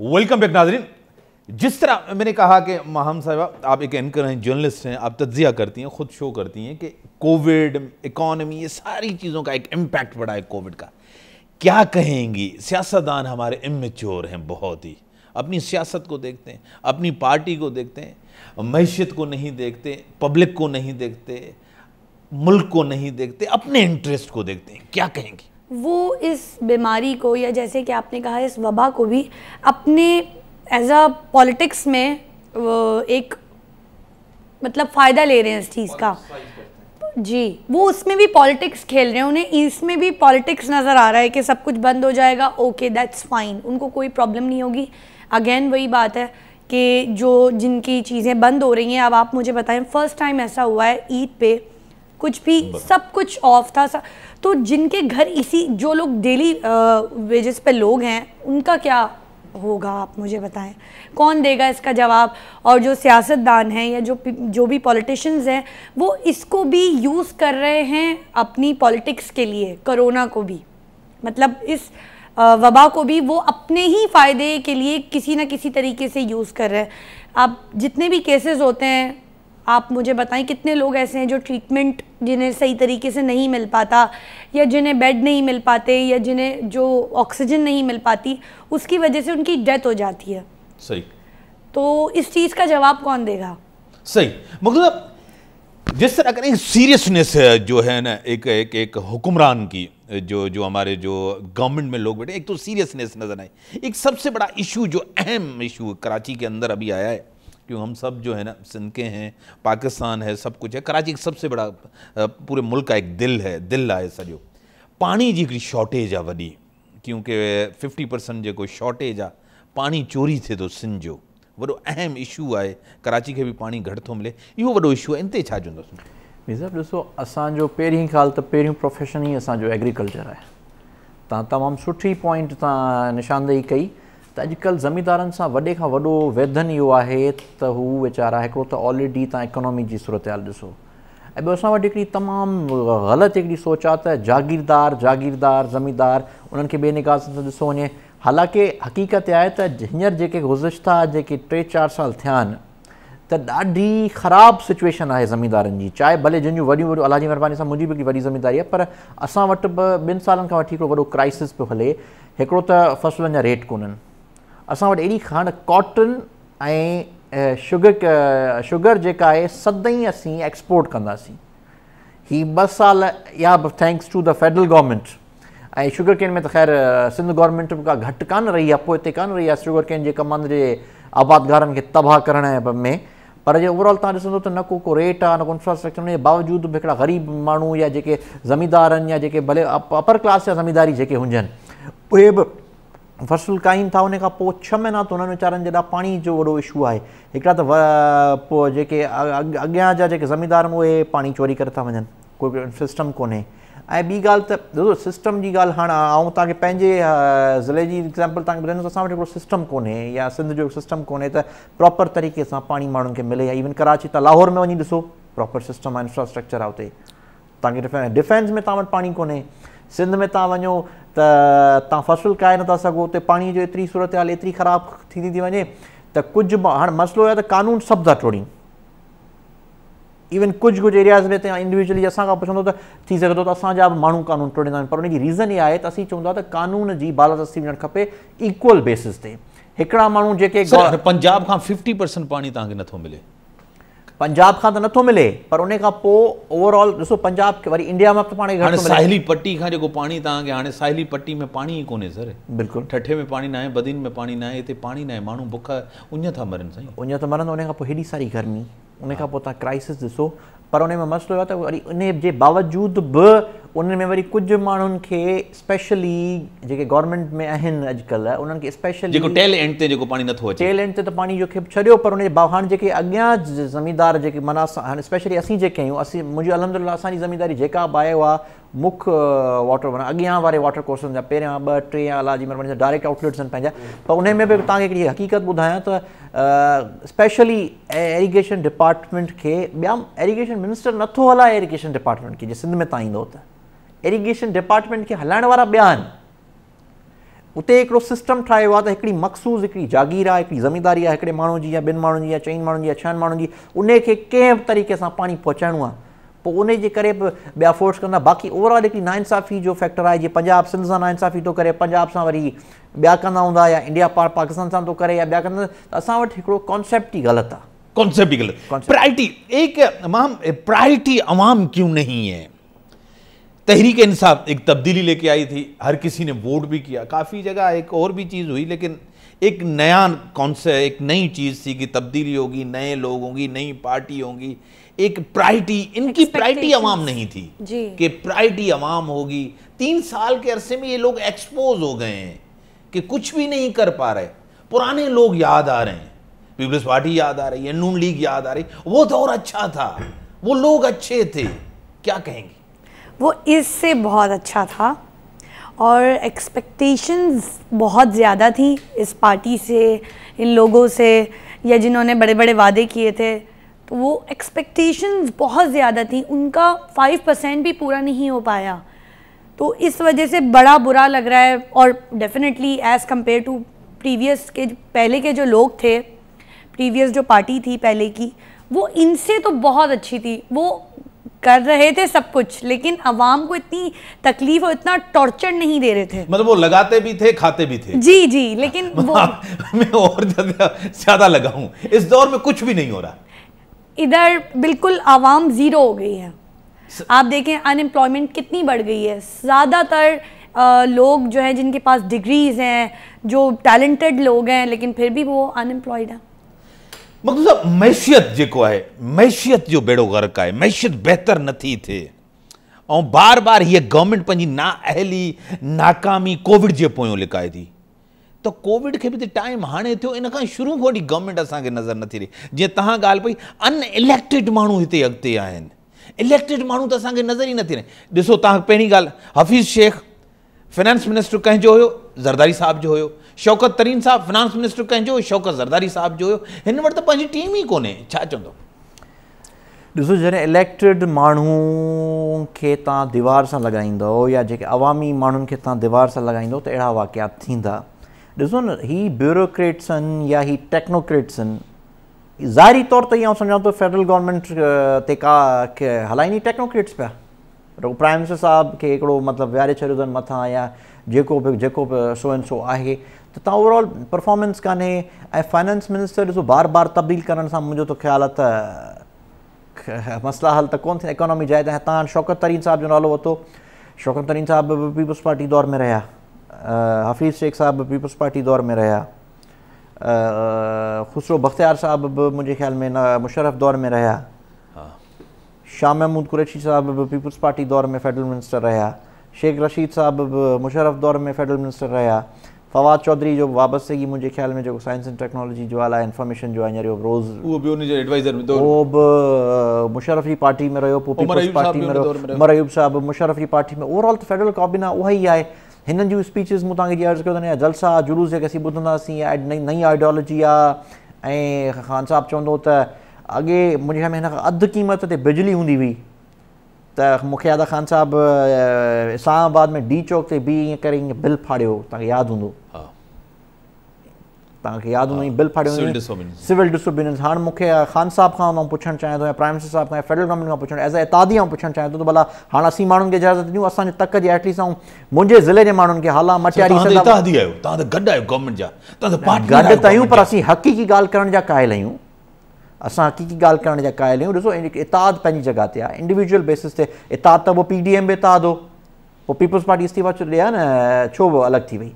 Welcome back नाजरीन जिस तरह मैंने कहा कि माहम साहबा आप एक एंकर हैं जर्नलिस्ट हैं आप तजिया करती हैं ख़ुद शो करती हैं कि कोविड इकॉनमी ये सारी चीज़ों का एक इम्पैक्ट बढ़ा है कोविड का क्या कहेंगी सियासतदान हमारे इमेच्योर हैं बहुत ही अपनी सियासत को देखते हैं अपनी पार्टी को देखते हैं मैशत को नहीं देखते पब्लिक को नहीं देखते मुल्क को नहीं देखते अपने इंटरेस्ट को देखते हैं क्या कहेंगी वो इस बीमारी को या जैसे कि आपने कहा इस वबा को भी अपने एज अ पॉलिटिक्स में एक मतलब फ़ायदा ले रहे हैं इस चीज़ का जी वो उसमें भी पॉलिटिक्स खेल रहे हैं उन्हें इसमें भी पॉलिटिक्स नज़र आ रहा है कि सब कुछ बंद हो जाएगा ओके दैट्स फाइन उनको कोई प्रॉब्लम नहीं होगी अगेन वही बात है कि जो जिनकी चीज़ें बंद हो रही हैं अब आप मुझे बताएं फर्स्ट टाइम ऐसा हुआ है ईद पे कुछ भी सब कुछ ऑफ था सब तो जिनके घर इसी जो लोग डेली वेजेस पे लोग हैं उनका क्या होगा आप मुझे बताएं कौन देगा इसका जवाब और जो सियासतदान हैं या जो जो भी पॉलिटिशियंस हैं वो इसको भी यूज़ कर रहे हैं अपनी पॉलिटिक्स के लिए कोरोना को भी मतलब इस वबा को भी वो अपने ही फ़ायदे के लिए किसी ना किसी तरीके से यूज़ कर रहे हैं आप जितने भी केसेस होते हैं आप मुझे बताएं कितने लोग ऐसे हैं जो ट्रीटमेंट जिन्हें सही तरीके से नहीं मिल पाता या जिन्हें बेड नहीं मिल पाते या जिन्हें जो ऑक्सीजन नहीं मिल पाती उसकी वजह से उनकी डेथ हो जाती है सही तो इस चीज़ का जवाब कौन देगा सही मतलब जिस तरह का एक सीरियसनेस है जो है ना एक एक एक हुक्मरान की जो जो हमारे जो गवर्नमेंट में लोग बैठे एक तो सीरियसनेस नज़र आई एक सबसे बड़ा इशू जो अहम इशू कराची के अंदर अभी आया है क्यों हम सब जो है ना सिंध के हैं पाकिस्तान है सब कुछ है कराची सबसे बड़ा पूरे मुल्क का एक दिल है दिल आहे सॼो पाणी जी हिकिड़ी शॉर्टेज आहे वॾी क्योंकि फिफ्टी परसेंट जो शॉर्टेज आ पानी चोरी थे तो सिंध जो वॾो अहम इशू आहे कराची के भी पानी घट तो मिले यो वो इशू है इनते ते छा चवंदुसि मिज़ा ॾिसो असांजो पहिरीं प्रोफेशन ई असांजो एग्रीकल्चर है तमाम सुठी पॉइंट तव्हां कई त अॼुकल्ह ज़मीदारनि सां वॾे खां वॾो वैधन इहो आहे त हू वीचारा हिकिड़ो त ऑलरेडी तव्हां इकोनॉमी जी सूरत हाल ॾिसो ऐं ॿियो असां वटि हिकिड़ी तमामु ग़लति हिकिड़ी सोच आहे त जागीरदार जागीरदार ज़मीदार उन्हनि खे ॿिए निगाह सां ॾिसो वञे हालांकि हक़ीक़त आहे त हींअर जेके जेके टे चारि साल थिया आहिनि त ॾाढी ख़राबु सिचुएशन आहे ज़मीदारनि जी चाहे भले जंहिंजूं वॾियूं वॾियूं अलाजी महिरबानी सां मुंहिंजी बि वॾी ज़मीदारी आहे पर असां वटि बि ॿिनि सालनि खां वठी हिकिड़ो क्राइसिस पियो हले हिकिड़ो त फ़सुलनि रेट कोन्हनि असां वटि अहिड़ी खण कॉटन ऐं शुगर शुगर जेका आहे सदाईं असीं एक्सपोर्ट कंदासीं हीअ ॿ साल इहा thanks to the federal government ऐं शुगर केन में त ख़ैर सिंध गवर्नमेंट बि का घटि कान रही आहे पोइ हिते कान रही आहे शुगर केन जे कमनि जे आबादगारनि खे तबाह करण में पर जे ओवरऑल तव्हां ॾिसंदो त न को को रेट आहे न को इंफ्रास्ट्रक्चर जे बावजूद बि हिकिड़ा ग़रीब माण्हू या जेके ज़मीदारनि या जेके भले अप अपर क्लास जा ज़मीदारी जेके हुजनि उहे बि फसल क़ाइनि था उनखां पोइ छह महीना त हुननि वीचारनि जे लाइ पाणी जो वॾो इशू आहे हिकिड़ा त पोइ जेके अॻियां जा जेके ज़मीदार उहे पाणी चोरी करे था वञनि कोई सिस्टम कोन्हे ऐं ॿी ॻाल्हि त ॾिसो सिस्टम जी ॻाल्हि हाणे ऐं तव्हांखे पंहिंजे ज़िले जी एग्ज़ाम्पल तव्हांखे ॿुधाईंदुसि असां वटि हिकिड़ो सिस्टम कोन्हे या सिंध जो सिस्टम कोन्हे त प्रोपर तरीक़े सां पाणी माण्हुनि खे मिले या इवन कराची त लाहौर में वञी ॾिसो प्रोपर सिस्टम आहे इंफ्रास्ट्रक्चर आहे उते तव्हांखे डिफेंस में तव्हां वटि पाणी कोन्हे सिंध में तव्हां वञो त तव्हां फसल काए नथा सघो उते पाणीअ जो एतिरी सूरत हाल एतिरी ख़राबु थींदी थी वञे त कुझु हाणे मसिलो आहे त कानून सभु था टोड़ियूं इवन कुझु कुझु एरियाज़ में तव्हां इंडिविजुअली असांखां पुछंदो त थी सघंदो त असांजा बि माण्हू कानून तोड़ींदा आहिनि पर उनजी रीज़न इहा आहे त असीं चवंदा त कानून जी बालादस्ती वञणु खपे इक्वल बेसिस ते हिकिड़ा माण्हू जेके पंजाब खां फिफ्टी परसेंट पाणी तव्हांखे नथो मिले पंजाब खां त नथो मिले पर उनखां पोइ ओवरऑल ॾिसो पंजाब खे वरी इंडिया मां त पाण खे हाणे साहिली पट्टी खां जेको पाणी तव्हांखे हाणे साहिली पट्टी में पाणी ई कोन्हे सर बिल्कुलु ठठे में पाणी न आहे बदीन में पाणी न आहे हिते पाणी नाहे माण्हू बुख उञ था मरनि साईं उञ त मरनि उनखां पोइ हेॾी सारी गर्मी उनखां पोइ तव्हां क्राइसिस ॾिसो पर उन में मस्तु हुयो त वरी उन जे बावजूद बि उन में वरी कुझु माण्हुनि खे स्पेशली जेके गवर्नमेंट में आहिनि अॼुकल्ह उन्हनि खे स्पेशली जेको टेल एंड ते जेको पाणी नथो अचे टेल एंड ते त पाणी जो खे छॾियो पर उनजे बाह हाणे जेके अॻियां ज़मीदार जेके माना असां हाणे स्पेशली असीं जेके आहियूं असीं मुंहिंजी अलाह असांजी ज़मीदारी जेका बि आयो आहे मुख्य वॉटर माना अॻियां वारे वाटर कोर्सनि जा पहिरियां ॿ टे या अला जे महिल डायरेक्ट आउटलेट्स आहिनि पंहिंजा पर उन में बि तव्हांखे हिकिड़ी हक़ीक़त ॿुधायां त स्पेशली एरीगेशन डिपार्टमेंट खे ॿिया एरीगेशन मिनिस्टर नथो हलाए एरीगेशन डिपार्टमेंट खे जीअं सिंध में तव्हां ईंदो त इरीगेशन डिपार्टमेंट खे हलाइण वारा ॿिया आहिनि उते हिकिड़ो सिस्टम ठाहियो आहे त हिकिड़ी मखसूस हिकिड़ी जागीर आहे हिकिड़ी ज़मीदारी आहे हिकिड़े माण्हू जी या ॿिनि माण्हुनि जी या चइनि माण्हुनि जी छहनि माण्हुनि जी उन कंहिं बि तरीक़े सां पाणी पहुचाइणो आहे पोइ उनजे करे बि ॿिया फोर्स कंदा बाक़ी ओवरऑल हिकिड़ी नाइंसाफ़ी जो फैक्टर आहे जीअं पंजाब सिंध सां नाइंसाफ़ी थो करे पंजाब सां वरी ॿिया कंदा हूंदा या इंडिया पा पाकिस्तान सां थो करे या ॿिया कंदा त असां वटि हिकिड़ो कॉन्सेप्ट ई ग़लति आहे कॉन्सेप्ट है तहरीक इंसाफ एक तब्दीली लेके आई थी हर किसी ने वोट भी किया काफ़ी जगह एक और भी चीज़ हुई लेकिन एक नया सा एक नई चीज़ थी कि तब्दीली होगी नए लोग होंगी नई पार्टी होंगी एक प्रायरिटी इनकी प्रायरिटी अवाम नहीं थी कि प्रायरिटी अवाम होगी तीन साल के अरसे में ये लोग एक्सपोज हो गए हैं कि कुछ भी नहीं कर पा रहे पुराने लोग याद आ रहे हैं पीपल्स पार्टी याद आ रही है नून लीग याद आ रही वो दौर अच्छा था वो लोग अच्छे थे क्या कहेंगे वो इससे बहुत अच्छा था और एक्सपेक्टेशंस बहुत ज़्यादा थी इस पार्टी से इन लोगों से या जिन्होंने बड़े बड़े वादे किए थे तो वो एक्सपेक्टेशंस बहुत ज़्यादा थी उनका फाइव परसेंट भी पूरा नहीं हो पाया तो इस वजह से बड़ा बुरा लग रहा है और definitely as compare to previous के पहले के जो लोग थे प्रीवियस जो पार्टी थी पहले की वो इनसे तो बहुत अच्छी थी वो कर रहे थे सब कुछ लेकिन अवाम को इतनी तकलीफ और इतना टॉर्चर नहीं दे रहे थे मतलब वो लगाते भी थे खाते भी थे जी जी लेकिन वो मैं और ज्यादा लगा हूँ इस दौर में कुछ भी नहीं हो रहा इधर बिल्कुल आवाम ज़ीरो हो गई है स... आप देखें अनएम्प्लॉयमेंट कितनी बढ़ गई है ज़्यादातर लोग जो है जिनके पास डिग्रीज़ हैं जो टैलेंटेड लोग हैं लेकिन फिर भी वो अनएम्प्लॉयड हैं मतलब मैशियत जो है मैशियत जो बेड़ो गर्क है मैशियत बहितर नथी थे और बार बार हीअ गवर्नमेंट पी नाअहली नाकामी कोविड के पो लिकाय थी तो त कोविड के भी तो टाइम हाँ थियो इन खां शुरू को गवर्नमेंट असांखे नज़र नथी ॾे जीअं तव्हां ॻाल्हि पई अनइलेक्टेड माण्हू इतने अगत इलेक्टेड माण्हू तो असांखे नज़र ई नथी अचे ॾिसो तव्हां पहिरीं ॻाल्हि हफ़ीज़ शेख फाइनेंस मिनिस्टर कंहिंजो हो ज़रदारी साहब जो हुयो शौकत तरीन साहब फिनांस मिनिस्टर कंहिंजो शौकत ज़रदारी साहिबु जो हुयो हिन वटि त पंहिंजी टीम ई कोन्हे छा चवंदो ॾिसो जॾहिं इलेक्टेड माण्हू खे तव्हां दीवार सां लॻाईंदो या जेके अवामी माण्हुनि खे तव्हां दीवार सां लॻाईंदो त अहिड़ा वाकिया थींदा ॾिसो न हीअ ब्यूरोक्रेट्स आहिनि या हीअ टेक्नोक्रेट्स आहिनि ज़ाहिरी तौर ते आउं सम्झां थो फेडरल गवर्नमेंट ते का खे हलाईंदी टेक्नोक्रेट्स पिया प्राइम मिनिस्टर साहिब खे हिकिड़ो मतिलबु वेहारे छॾियो अथनि मथां या जेको बि जेको बि सो सोएंड सो आहे तो ओवरऑल परफॉर्मेंस कान्हे फाइनेंस मिनिस्टर जो बार बार तब्दील करण सां मुंहिंजो त है त मसला हल तो को इकोनॉमी जाए तव्हां शौकत तरीन साहब जो नालो वो तो, शौकत तरीन साहब पीपल्स पार्टी दौर में रहा हफ़ीज़ शेख साहब पीपल्स पार्टी दौर में रहा ख़ुसरो बख्तियार साहब भी मुझे ख़्याल में मुशरफ़ दौर में रहा हाँ। शाह महमूद कुरैशी साहब भी पीपल्स पार्टी दौर में फेडरल मिनिस्टर रहा शेख रशीद साहब मुशरफ़ दौर में फेडरल मिनिस्टर रहा फवाद चौधरी जो वाबस्तगी मुझे ख़्याल में जेको साइंस एंड टेक्नोलॉजी जो आहे इंफॉर्मेशन जो आहे हींअर रोज़ उहो बि हुनजे एडवाइज़र में उहो बि मुशरफ जी पार्टी में रहियो पोइ पीपल्स पार्टी में रहियो उमर अयूब साहिबु मुशरफ जी पार्टी में ओवरऑल त फेडरल काबिना उहा ई आहे हिननि जूं स्पीचिस मूं तव्हांखे जीअं अर्ज़ु जलसा जुलूस जेके असीं ॿुधंदासीं या नई आइडियोलॉजी आ ऐं ख़ान साहिबु चवंदो त अॻे मुंहिंजे में हिन क़ीमत ते बिजली हूंदी हुई त मुख्य यादि ख़ान साहब इस्लामाबाद में डी चौक से बि ईअं करे बिल फाड़ो याद होंद हूंदो तव्हांखे बिल फाड़ियो सिविल डिसोबीडियंस हाणे मूंखे ख़ान साहब का मां पुछणु चाहियां थो या प्राइम मिनिस्टर साहिब खां फेडरल गवर्नमेंट खां पुछणु एज़ ए एतादी मां पुछणु चाहियां थो भला हाँ असीं माण्हुनि खे इजाज़त ॾियूं असांजे तक जी एटलीस्ट ऐं मुंहिंजे ज़िले के माण्हुनि खे हाला मटियारी अच्छा, पर असीं हक़ीक़ी ॻाल्हि करण जा असां की की ॻाल्हि करण जा क़ाइल आहियूं ॾिसो इताद पंहिंजी जॻह ते आहे इंडिविजुअल बेसिस ते इताद त उहो पी डी एम में इताद हो पोइ पीपुल्स पार्टी इस्तीफ़ा इस्तीवाच ॾिया न छो उहो अलॻि थी वई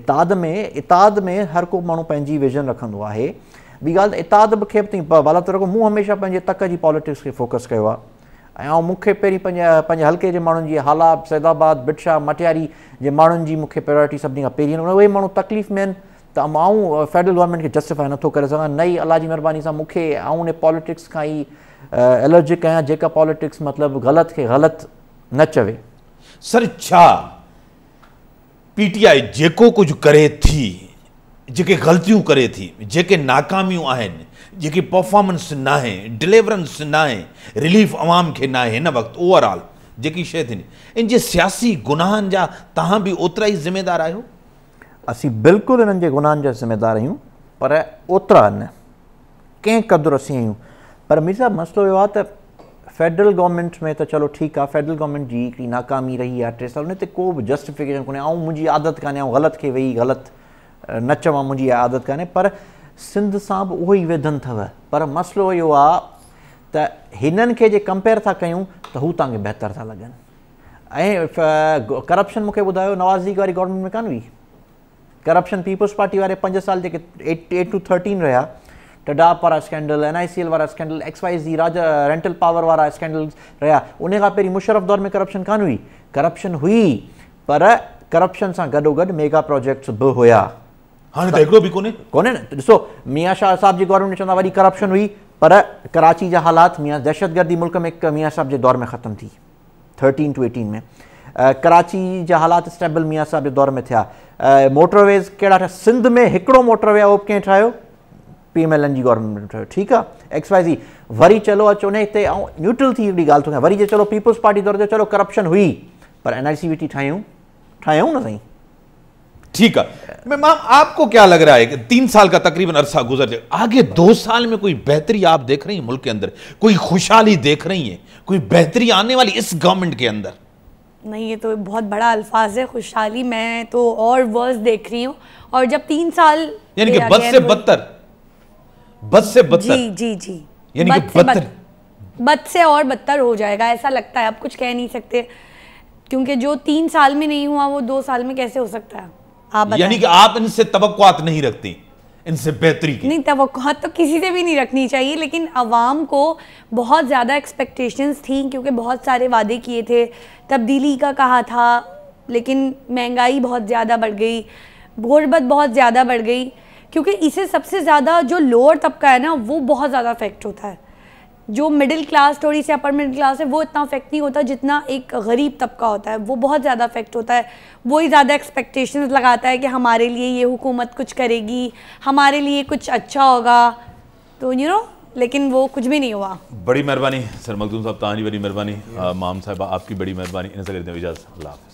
इताद में इताद में हर को माण्हू पंहिंजी विज़न रखंदो आहे ॿी ॻाल्हि त इताद बि खे बि भला त रखो मूं हमेशह पंहिंजे तक जी पॉलिटिक्स खे फोकस कयो आहे ऐं मूंखे पहिरीं पंहिंजे पंहिंजे हल्के जे माण्हुनि जी हालात सैदाबाद बिटशा मटियारी जे माण्हुनि जी मूंखे प्रायोरिटी सभिनी खां पहिरीं आहिनि उहे माण्हू तकलीफ़ में आहिनि त मां फेडरल गवर्नमेंट के जस्टिफाई नथो करे सघां नई अलाह जी महिरबानी सां मूंखे ऐं पॉलिटिक्स खां ई एलर्जिक आहियां जेका पॉलिटिक्स मतिलबु ग़लति खे ग़लति न चवे सर छा पीटीआई जेको कुझु करे थी जेके ग़लतियूं करे थी जेके नाकामियूं आहिनि जेकी परफॉर्मेंस ना डिलीवरेंस नाहे रिलीफ अवाम खे ना हिन वक़्तु ओवरऑल जेकी शइ थींदी इन जे सियासी गुनाहनि जा तव्हां बि ओतिरा ई ज़िमेदार आहियो असीं बिल्कुलु हिननि जे गुनाहनि जा ज़िमेदार आहियूं पर ओतिरा न कंहिं क़दुरु असीं आहियूं पर मुंहिंजा मसिलो इहो आहे त फेडरल गवर्नमेंट में त चलो ठीकु आहे फेडरल गवर्नमेंट जी हिकिड़ी नाकामी रही आहे टे साल हुन ते को बि जस्टिफिकेशन कोन्हे ऐं मुंहिंजी आदत कोन्हे ऐं ग़लति खे वेही ग़लति न चवां मुंहिंजी आदत कोन्हे पर सिंध सां बि उहो ई विधन अथव पर मसिलो इहो आहे त हिननि खे जे कंपेयर था कयूं त हू तव्हांखे बहितर था लॻनि ऐं करप्शन मूंखे ॿुधायो नवाज़ी ईग वारी गवर्नमेंट में कान हुई करप्शन पीपल्स पार्टी वारे पंज साल जेके एट एट टू थर्टीन रहा टडाप वारा scandal N I C L वारा scandal X Y Z Raja rental power वा स्कैंडल रहा उन खां मुशरफ दौर में करप्शन कान हुई करप्शन हुई पर करप्शन सां गॾोगॾु मेगा प्रोजेक्ट्स भी हुआ हाणे त हिकिड़ो बि कोन्हे कोन्हे शाह साहब की गवर्नमेंट चवंदा वरी करप्शन हुई पर कराची जा हालात मियाँ दहशतगर्दी मुल्क में मियाँ साहब के दौर में खत्म थी थर्टीन टू एटीन में कराची जा हालात स्टेबल मियाँ साहिब जे दौर में थे मोटरवेज़ कड़ा सिंध में हिकिड़ो मोटरवे ओप कंहिं पी एम एल एन जी गवर्नमेंट ठीक है एक्स वाई ज़ी वरी चलो अचो हुन हिते न्यूट्रल थी हिकिड़ी ॻाल्हि वरी जे चलो पीपुल्स पार्टी दौर जो चलो करप्शन हुई पर N I C V T ठाहियूं ना सही ठीक है मैम आपको क्या लग रहा है कि तीन साल का तकरीबन अरसा गुजर जाए आगे दो साल में कोई बेहतरी आप देख रही हैं मुल्क के अंदर कोई खुशहाली देख रही हैं कोई बेहतरी आने वाली इस गवर्नमेंट के अंदर नहीं ये तो बहुत बड़ा अल्फाज है खुशहाली मैं तो और वर्स देख रही हूँ और जब तीन साल यानी कि बद से बदतर बद से बदतर जी जी जी यानी कि बदतर बद से और बदतर हो जाएगा ऐसा लगता है आप कुछ कह नहीं सकते क्योंकि जो तीन साल में नहीं हुआ वो दो साल में कैसे हो सकता है आप यानी कि आप इनसे तबक्वात नहीं रखती इनसे बेहतरी की नहीं तवक़ात तो किसी से भी नहीं रखनी चाहिए लेकिन आवाम को बहुत ज़्यादा एक्सपेक्टेशंस थी क्योंकि बहुत सारे वादे किए थे तब्दीली का कहा था लेकिन महंगाई बहुत ज़्यादा बढ़ गई गुरबत बहुत ज़्यादा बढ़ गई क्योंकि इसे सबसे ज़्यादा जो लोअर तबका है ना वो बहुत ज़्यादा अफेक्ट होता है जो मिडिल क्लास थोड़ी सी अपर मिडिल क्लास है वो इतना अफेक्ट नहीं होता जितना एक गरीब तबका होता है वो बहुत ज़्यादा अफेक्ट होता है वो ही ज़्यादा एक्सपेक्टेशन लगाता है कि हमारे लिए ये हुकूमत कुछ करेगी हमारे लिए कुछ अच्छा होगा तो यू you नो know, लेकिन वो कुछ भी नहीं हुआ बड़ी मेहरबानी सर मखदूम साहब तानी बड़ी मेहरबानी माम साहब आपकी बड़ी मेहरबानी इन इजाज़त अल्लाह